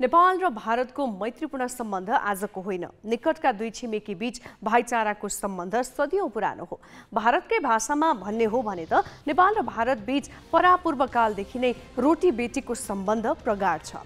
नेपाल र भारतको मैत्रीपूर्ण सम्बन्ध आजको होइन निकटका दुई छिमेकी बीच भाइचाराको सम्बन्ध सदियौँ पुरानो हो भारतकै भाषामा भन्ने हो भने त नेपाल र भारत बीच परापूर्वकालदेखि नै रोटी बेटीको सम्बन्ध प्रगाढ छ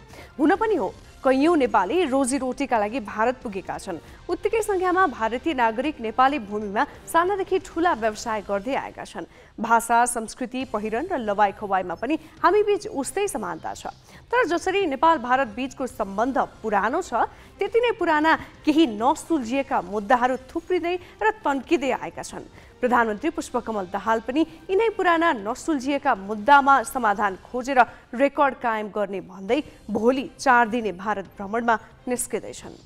हुन पनि हो कैयौँ नेपाली रोजीरोटीका लागि भारत पुगेका छन् उत्तिकै सङ्ख्यामा भारतीय नागरिक नेपाली भूमिमा सानादेखि ठुला व्यवसाय गर्दै आएका छन् भाषा संस्कृति पहिरन र लवाई खोवाईमा पनि हामी बीच उस्तै समानता छ तर जसरी नेपाल भारत बीचको सम्बन्ध पुरानो छ त्यति नै पुराना केही नसुल्झिएका मुद्दाहरू थुप्रिँदै र तन्किँदै आएका छन् प्रधानमन्त्री पुष्पकमल दाहाल पनि यिनै पुराना नसुल्झिएका मुद्दामा समाधान खोजेर रेकर्ड कायम गर्ने भन्दै भोलि चार दिने भारत भ्रमणमा निस्किँदैछन्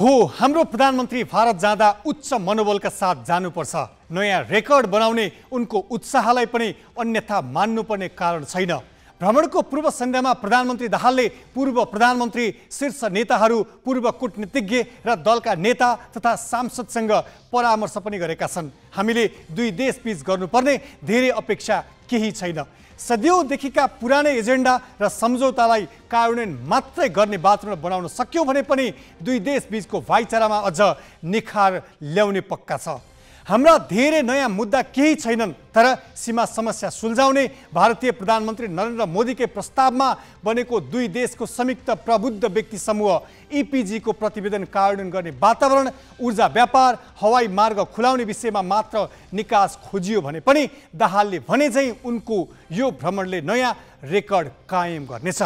हो हाम्रो प्रधानमन्त्री भारत जाँदा उच्च मनोबलका साथ जानुपर्छ नयाँ रेकर्ड बनाउने उनको उत्साहलाई पनि अन्यथा मान्नुपर्ने कारण छैन भ्रमणको पूर्व सन्ध्यामा प्रधानमन्त्री दाहालले पूर्व प्रधानमन्त्री शीर्ष नेताहरू पूर्व कुटनीतिज्ञ र दलका नेता तथा सांसदसँग परामर्श पनि गरेका छन् हामीले दुई देशबीच गर्नुपर्ने धेरै अपेक्षा केही छैन सदियौँदेखिका पुरानै एजेन्डा र सम्झौतालाई कार्यान्वयन मात्रै गर्ने वातावरण बनाउन सक्यौँ भने पनि दुई देशबीचको भाइचारामा अझ निखार ल्याउने पक्का छ हाम्रा धेरै नयाँ मुद्दा केही छैनन् तर सीमा समस्या सुल्झाउने भारतीय प्रधानमन्त्री नरेन्द्र मोदीकै प्रस्तावमा बनेको दुई देशको संयुक्त प्रबुद्ध व्यक्ति समूह इपिजीको प्रतिवेदन कार्यान्वयन गर्ने वातावरण ऊर्जा व्यापार हवाई मार्ग खुलाउने विषयमा मात्र निकास खोजियो भने पनि दाहालले भने झैँ उनको यो भ्रमणले नयाँ रेकर्ड कायम गर्नेछ